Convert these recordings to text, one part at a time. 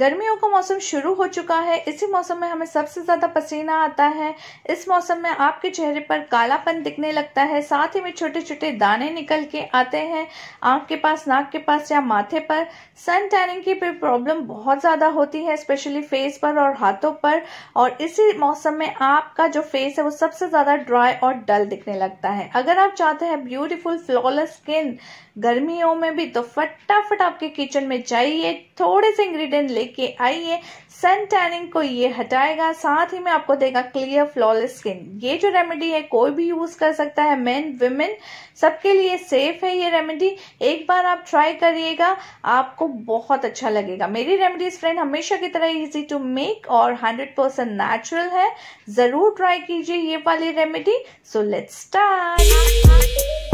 गर्मियों का मौसम शुरू हो चुका है इसी मौसम में हमें सबसे ज़्यादा पसीना आता है इस मौसम में आपके चेहरे पर कालापन दिखने लगता है साथ ही में छोटे छोटे दाने निकल के आते हैं आँख के पास नाक के पास या माथे पर सन टैनिंग की प्रॉब्लम बहुत ज़्यादा होती है स्पेशली फेस पर और हाथों पर और इसी मौसम में आपका जो फेस है वो सबसे ज़्यादा ड्राई और डल दिखने लगता है अगर आप चाहते हैं ब्यूटीफुल फ्लॉलेस स्किन गर्मियों में भी तो फटाफट आपके किचन में जाइए थोड़े से इंग्रीडियंट ले लेके आइए सन टैनिंग को ये हटाएगा साथ ही में आपको देगा क्लियर फ्लॉलेस स्किन ये जो रेमेडी है कोई भी यूज कर सकता है मेन वुमेन सबके लिए सेफ है ये रेमेडी एक बार आप ट्राई करिएगा आपको बहुत अच्छा लगेगा मेरी रेमेडीज फ्रेंड हमेशा की तरह इजी टू मेक और हंड्रेड परसेंट नेचुरल है जरूर ट्राई कीजिए ये वाली रेमेडी सो लेट्स स्टार्ट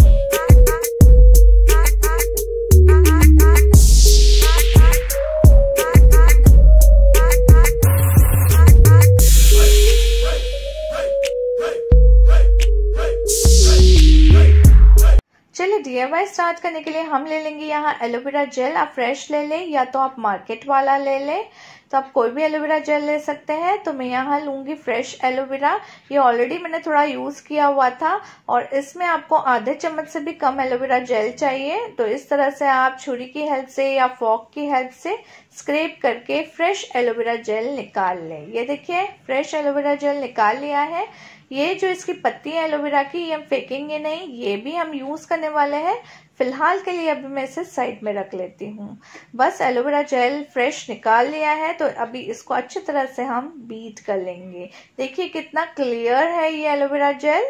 चलिए डीएवाई स्टार्ट करने के लिए हम ले लेंगे यहाँ एलोवेरा जेल आप फ्रेश ले लें या तो आप मार्केट वाला ले लें तो आप कोई भी एलोवेरा जेल ले सकते हैं तो मैं यहाँ लूंगी फ्रेश एलोवेरा ये ऑलरेडी मैंने थोड़ा यूज़ किया हुआ था और इसमें आपको आधे चम्मच से भी कम एलोवेरा जेल चाहिए तो इस तरह से आप छुरी की हेल्प से या फॉक की हेल्प से स्क्रेप करके फ्रेश एलोवेरा जेल निकाल लें ये देखिए फ्रेश एलोवेरा जेल निकाल लिया है ये जो इसकी पत्ती है एलोवेरा की ये हम फेंकेंगे नहीं ये भी हम यूज़ करने वाले हैं फिलहाल के लिए अभी मैं इसे साइड में रख लेती हूँ बस एलोवेरा जेल फ्रेश निकाल लिया है तो अभी इसको अच्छी तरह से हम बीट कर लेंगे देखिए कितना क्लियर है ये एलोवेरा जेल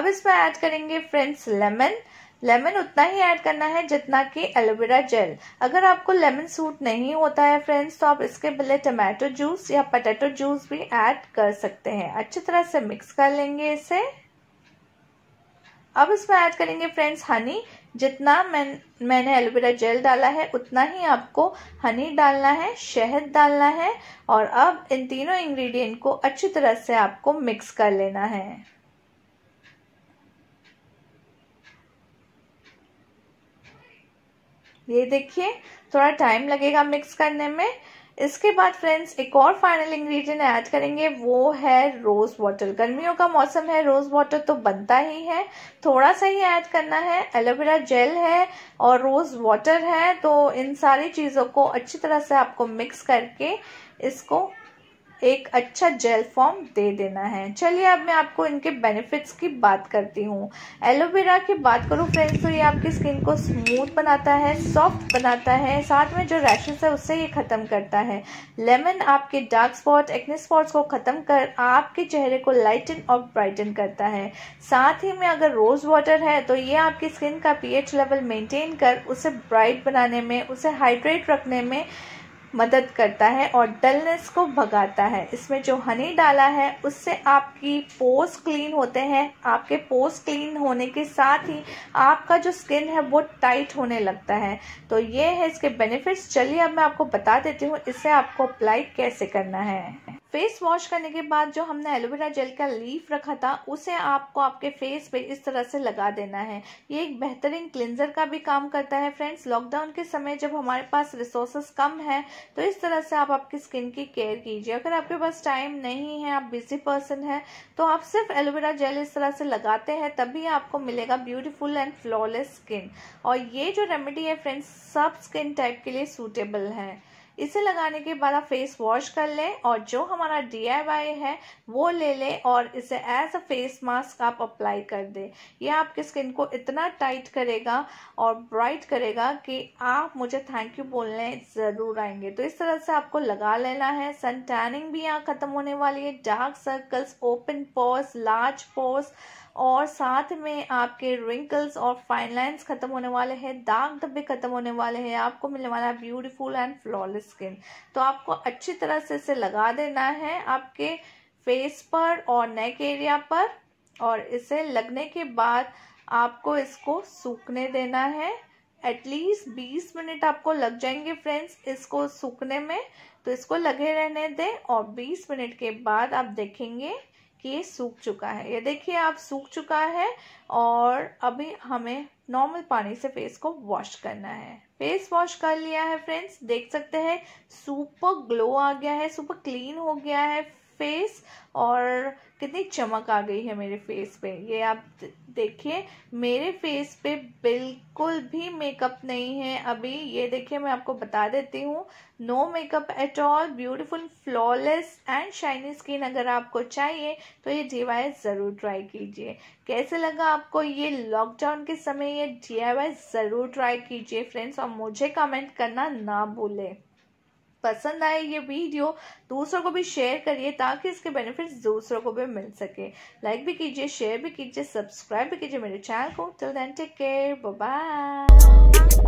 अब इसमें ऐड करेंगे फ्रेंड्स लेमन लेमन उतना ही ऐड करना है जितना कि एलोवेरा जेल अगर आपको लेमन सूट नहीं होता है फ्रेंड्स तो आप इसके बदले टमाटो जूस या पटेटो जूस भी ऐड कर सकते हैं अच्छी तरह से मिक्स कर लेंगे इसे अब इसमें ऐड करेंगे फ्रेंड्स हनी जितना मैं मैंने एलोवेरा जेल डाला है उतना ही आपको हनी डालना है शहद डालना है और अब इन तीनों इंग्रेडिएंट को अच्छी तरह से आपको मिक्स कर लेना है ये देखिए थोड़ा टाइम लगेगा मिक्स करने में इसके बाद फ्रेंड्स एक और फाइनल इंग्रेडिएंट ऐड करेंगे वो है रोज़ वाटर गर्मियों का मौसम है रोज़ वाटर तो बनता ही है थोड़ा सा ही ऐड करना है एलोवेरा जेल है और रोज़ वाटर है तो इन सारी चीज़ों को अच्छी तरह से आपको मिक्स करके इसको एक अच्छा जेल फॉर्म दे देना है चलिए अब मैं आपको इनके बेनिफिट्स की बात करती हूँ एलोवेरा की बात करूँ फ्रेंड्स तो ये आपकी स्किन को स्मूथ बनाता है सॉफ्ट बनाता है साथ में जो रैशेस है उससे ये ख़त्म करता है लेमन आपके डार्क स्पॉट एक्ने स्पॉट्स को ख़त्म कर आपके चेहरे को लाइटन और ब्राइटन करता है साथ ही में अगर रोज़ वाटर है तो ये आपकी स्किन का पीएच लेवल मेंटेन कर उसे ब्राइट बनाने में उसे हाइड्रेट रखने में मदद करता है और डलनेस को भगाता है इसमें जो हनी डाला है उससे आपकी पोस्ट क्लीन होते हैं आपके पोस्ट क्लीन होने के साथ ही आपका जो स्किन है वो टाइट होने लगता है तो ये है इसके बेनिफिट्स चलिए अब मैं आपको बता देती हूँ इसे आपको अप्लाई कैसे करना है फेस वॉश करने के बाद जो हमने एलोवेरा जेल का लीफ रखा था उसे आपको आपके फेस पे इस तरह से लगा देना है ये एक बेहतरीन क्लिनजर का भी काम करता है फ्रेंड्स लॉकडाउन के समय जब हमारे पास रिसोर्सेस कम है तो इस तरह से आप आपकी स्किन की केयर कीजिए अगर आपके पास टाइम नहीं है आप बिजी पर्सन है तो आप सिर्फ एलोवेरा जेल इस तरह से लगाते हैं तभी आपको मिलेगा ब्यूटीफुल एंड फ्लॉलेस स्किन और ये जो रेमेडी है फ्रेंड्स सब स्किन टाइप के लिए सूटेबल है इसे लगाने के बाद आप फेस वॉश कर लें और जो हमारा डी है वो ले लें और इसे एज अ फेस मास्क आप अप्लाई कर दें ये आपकी स्किन को इतना टाइट करेगा और ब्राइट करेगा कि आप मुझे थैंक यू बोलने ज़रूर आएंगे तो इस तरह से आपको लगा लेना है सन टैनिंग भी यहाँ ख़त्म होने वाली है dark circles open pores large pores और साथ में आपके रिंकल्स और फाइन लाइन्स खत्म होने वाले हैं दाग धब्बे खत्म होने वाले हैं आपको मिलने वाला है ब्यूटीफुल एंड फ्लॉलेस स्किन तो आपको अच्छी तरह से इसे लगा देना है आपके फेस पर और नेक एरिया पर और इसे लगने के बाद आपको इसको सूखने देना है एटलीस्ट बीस मिनट आपको लग जाएंगे फ्रेंड्स इसको सूखने में तो इसको लगे रहने दें और बीस मिनट के बाद आप देखेंगे कि सूख चुका है ये देखिए आप सूख चुका है और अभी हमें नॉर्मल पानी से फेस को वॉश करना है फेस वॉश कर लिया है फ्रेंड्स देख सकते हैं सुपर ग्लो आ गया है सुपर क्लीन हो गया है फेस और कितनी चमक आ गई है मेरे फेस पे ये आप देखिए मेरे फेस पे बिल्कुल भी मेकअप नहीं है अभी ये देखिए मैं आपको बता देती हूँ no makeup at all beautiful flawless and shiny skin अगर आपको चाहिए तो ये डी ज़रूर ट्राई कीजिए कैसे लगा आपको ये लॉकडाउन के समय ये डी ज़रूर ट्राई कीजिए फ्रेंड्स और मुझे कमेंट करना ना भूलें पसंद आए ये वीडियो दूसरों को भी शेयर करिए ताकि इसके बेनिफिट्स दूसरों को भी मिल सके लाइक भी कीजिए शेयर भी कीजिए सब्सक्राइब भी कीजिए मेरे चैनल को till then take care bye